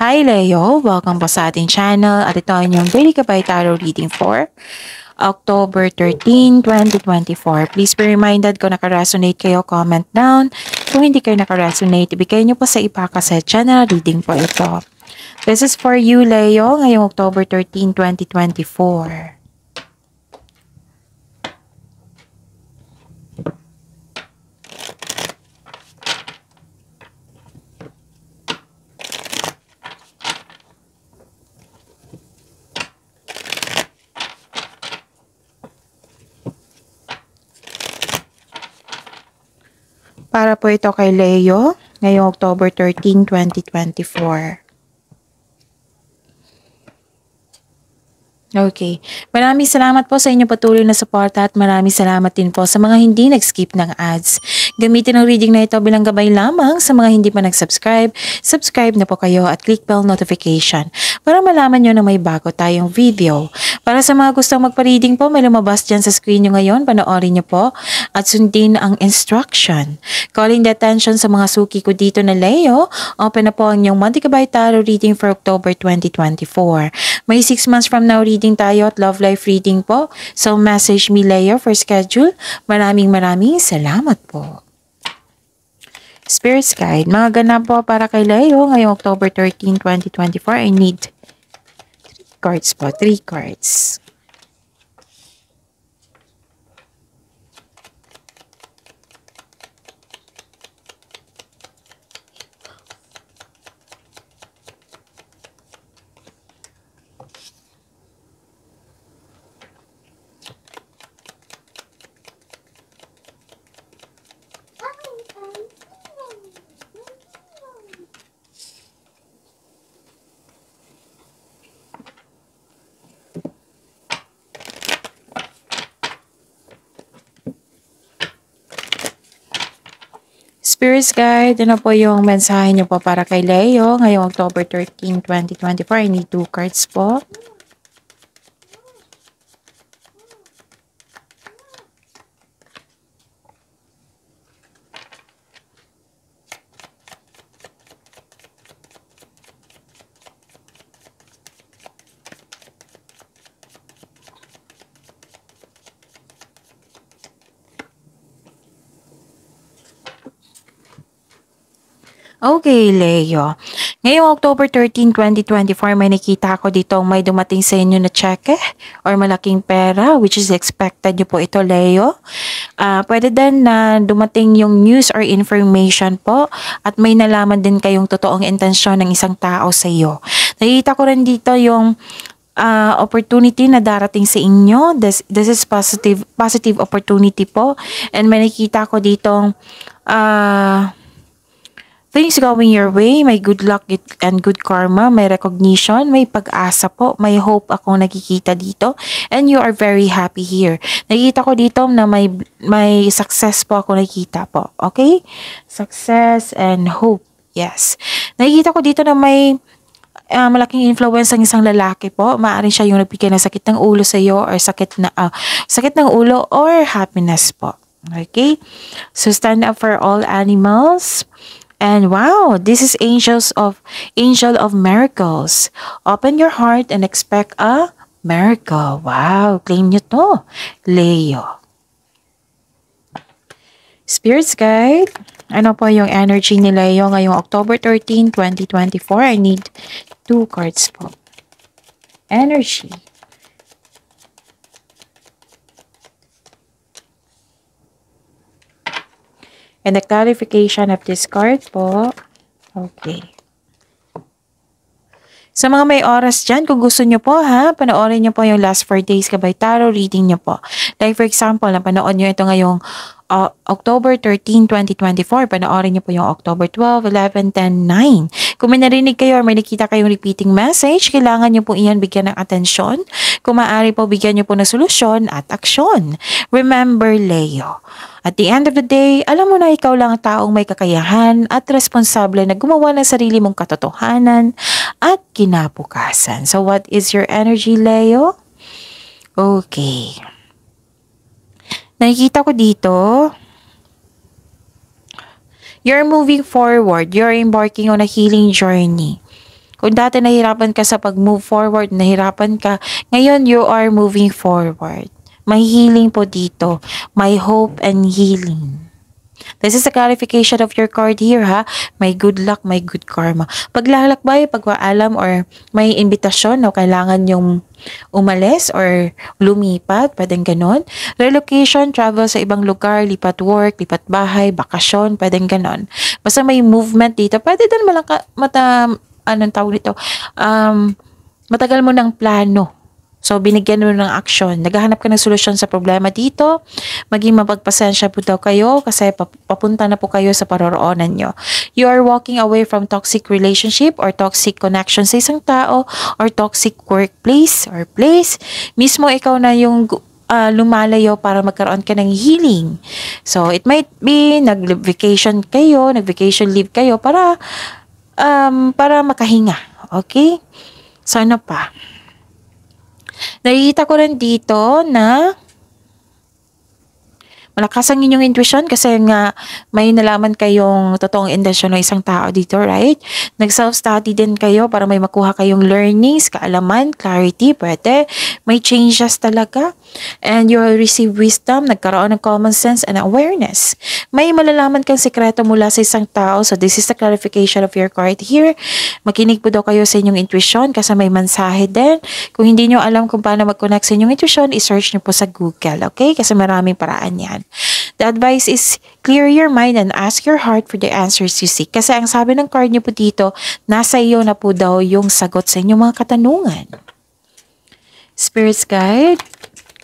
Hi Leo, welcome po sa ating channel at ito ang inyong Daily Kabay Tarot Reading for October 13, 2024. Please be reminded kung nakaresonate kayo, comment down. Kung hindi kayo nakaresonate, ibigay nyo po sa ipaka sa channel reading po ito. This is for you Leo ngayong October 13, 2024. Para po ito kay Leo ngayong October 13, 2024. Okay. Maraming salamat po sa inyo patuloy na suporta at maraming salamat din po sa mga hindi nag-skip ng ads. Gamitin ang reading na ito bilang gabay lamang sa mga hindi pa nag-subscribe. Subscribe na po kayo at click bell notification para malaman nyo na may bago tayong video. Para sa mga gustong magpa-reading po, may lumabas dyan sa screen nyo ngayon. Panoorin nyo po at sundin ang instruction. Calling the attention sa mga suki ko dito na Leo, open na po ang inyong Monday Kabay Tarot reading for October 2024. May 6 months from now reading reading tayo at love life reading po. So message me Leo for schedule. Maraming maraming salamat po. Spirits Guide, mga ganap po para kay Leo ngayong October 13, 2024. I need 3 cards po, 3 cards. Spirit's Guide, ano po yung mensahe niyo po para kay Leo ngayong October 13, 2024. I need two cards po. Okay, Leo. Ngayong October 13, 2024, may nakita ako dito may dumating sa inyo na cheque or malaking pera which is expected nyo po ito, Leo. Uh, pwede din na dumating yung news or information po at may nalaman din kayong totoong intensyon ng isang tao sa iyo. Nakita ko rin dito yung uh, opportunity na darating sa inyo. This, this is positive, positive opportunity po. And may nakita ko ditong... Uh, Things going your way, may good luck and good karma, may recognition, may pag-asa po, may hope akong nakikita dito and you are very happy here. Nakikita ko dito na may, may success po ako nakikita po, okay? Success and hope, yes. Nakikita ko dito na may uh, malaking influence ang isang lalaki po. Maaari siya yung nagbigay ng sakit ng ulo sa iyo or sakit na uh, sakit ng ulo or happiness po. Okay? So stand up for all animals. And wow, this is Angels of Angel of Miracles. Open your heart and expect a miracle. Wow, claim nyo to, Leo. Spirits Guide, ano po yung energy ni Leo ngayong October 13, 2024? I need two cards po. Energy. And the clarification of this card po. Okay. Sa mga may oras dyan, kung gusto nyo po ha, panoorin nyo po yung last 4 days kabay tarot reading nyo po. Like for example, napanood nyo ito ngayong uh, October 13, 2024. Panoorin nyo po yung October 12, 11, 10, 9. Kung may narinig kayo or may nakita kayong repeating message, kailangan nyo po iyan bigyan ng atensyon. Kung maaari po, bigyan nyo po ng solusyon at aksyon. Remember, Leo. At the end of the day, alam mo na ikaw lang ang taong may kakayahan at responsable na gumawa ng sarili mong katotohanan at kinabukasan. So what is your energy, Leo? Okay. Nakikita ko dito, You're moving forward. You're embarking on a healing journey. Kung dati nahirapan ka sa pag-move forward, nahirapan ka, ngayon you are moving forward. May healing po dito. May hope and healing. This is a clarification of your card here ha. May good luck, may good karma. Paglalakbay, pagwaalam or may imbitasyon na kailangan yung umalis or lumipat, pwedeng ganon. Relocation, travel sa ibang lugar, lipat work, lipat bahay, bakasyon, pwedeng ganon. Basta may movement dito, pwede din malaka, mata, anong tawag dito, um, matagal mo ng plano So, binigyan mo ng action. Naghahanap ka ng solusyon sa problema dito. Maging mapagpasensya po daw kayo kasi papunta na po kayo sa paroroonan nyo. You are walking away from toxic relationship or toxic connection sa isang tao or toxic workplace or place. Mismo ikaw na yung uh, lumalayo para magkaroon ka ng healing. So, it might be nag-vacation kayo, nag-vacation leave kayo para um, para makahinga. Okay? So, ano pa? Nakikita ko rin dito na malakas ang inyong intuition kasi nga may nalaman kayong totoong intensyon ng isang tao dito, right? Nag-self-study din kayo para may makuha kayong learnings, kaalaman, clarity, pwede. May changes talaga. And you will receive wisdom, nagkaroon ng common sense and awareness. May malalaman kang sekreto mula sa isang tao. So this is the clarification of your card here. Makinig po daw kayo sa inyong intuition kasi may mensahe din. Kung hindi nyo alam kung paano mag-connect sa inyong intuition, i-search nyo po sa Google. Okay? Kasi maraming paraan yan. The advice is clear your mind and ask your heart for the answers you seek. Kasi ang sabi ng card niyo po dito, nasa iyo na po daw yung sagot sa inyong mga katanungan. Spirits Guide.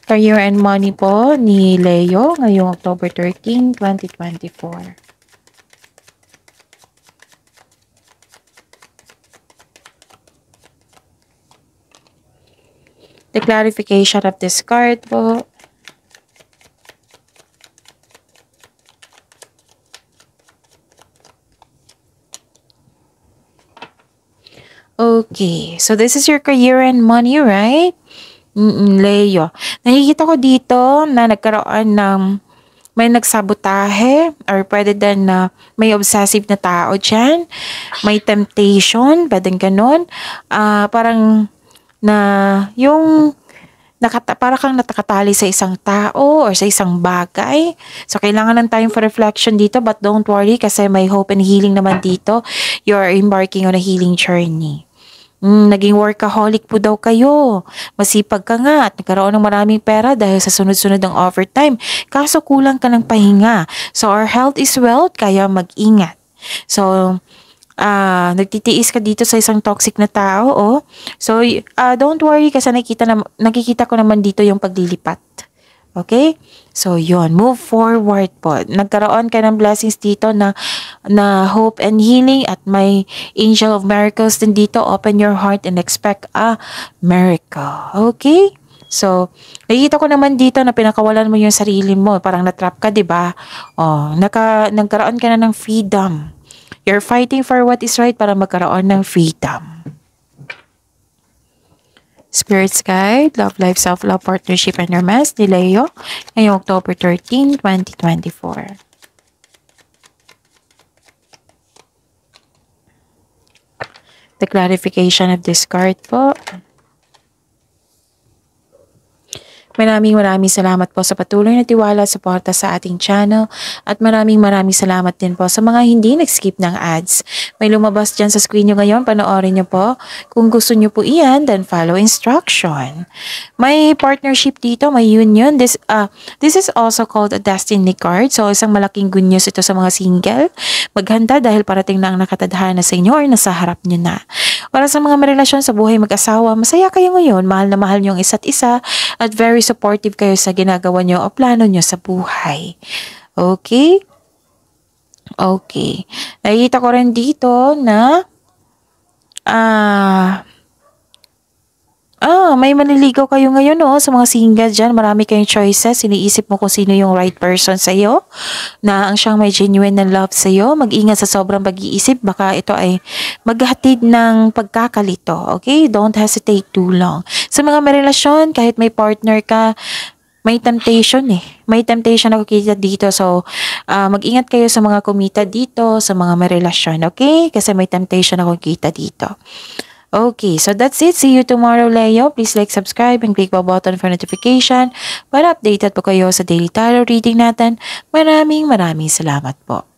Career and Money po ni Leo ngayong October 13, 2024. The clarification of this card po. Okay, so this is your career and money, right? Mm -mm, Leo. Nakikita ko dito na nagkaroon ng may nagsabotahe or pwede din na may obsessive na tao dyan. May temptation, pwedeng ganun. Uh, parang na yung nakata para kang natakatali sa isang tao or sa isang bagay. So, kailangan ng time for reflection dito but don't worry kasi may hope and healing naman dito. You're embarking on a healing journey. Mm, naging workaholic po daw kayo. Masipag ka nga at nagkaroon ng maraming pera dahil sa sunod-sunod ng overtime. Kaso kulang ka ng pahinga. So our health is wealth, kaya mag-ingat. So, uh, nagtitiis ka dito sa isang toxic na tao, oh. So, uh, don't worry kasi nakikita, na, nakikita ko naman dito yung paglilipat. Okay? So, yon Move forward po. Nagkaroon ka ng blessings dito na, na hope and healing at may angel of miracles din dito. Open your heart and expect a miracle. Okay? So, nakikita ko naman dito na pinakawalan mo yung sarili mo. Parang natrap ka, di ba? Oh, naka, nagkaroon ka na ng freedom. You're fighting for what is right para magkaroon ng freedom. Spirit's Guide, Love Life, Self-Love, Partnership, and Hermes ni Leo ngayong October 13, 2024. The clarification of this card po. Maraming maraming salamat po sa patuloy na tiwala at suporta sa ating channel at maraming maraming salamat din po sa mga hindi nag-skip ng ads. May lumabas dyan sa screen nyo ngayon, panoorin nyo po. Kung gusto nyo po iyan, then follow instruction. May partnership dito, may union. This, uh, this is also called a destiny card. So isang malaking good news ito sa mga single. Maghanda dahil parating na ang nakatadhana sa inyo or nasa harap nyo na. Para sa mga relasyon sa buhay mag-asawa, masaya kayo ngayon, mahal na mahal niyo ang isa't isa at very supportive kayo sa ginagawa niyo o plano niyo sa buhay. Okay? Okay. Nakikita ko rin dito na ah uh, Ah, may manliligaw kayo ngayon no, oh, sa mga single diyan. Marami kayong choices. Iniisip mo kung sino yung right person sa iyo Na ang siyang may genuine na love sa iyo. Mag-ingat sa sobrang pag-iisip. Baka ito ay maghatid ng pagkakalito. Okay? Don't hesitate too long. Sa mga may relasyon, kahit may partner ka, may temptation eh. May temptation na kukita dito. So, uh, mag-ingat kayo sa mga kumita dito, sa mga may relasyon, okay? Kasi may temptation na kukita dito. Okay, so that's it. See you tomorrow, Leo. Please like, subscribe, and click the button for notification para updated po kayo sa daily tarot reading natin. Maraming maraming salamat po.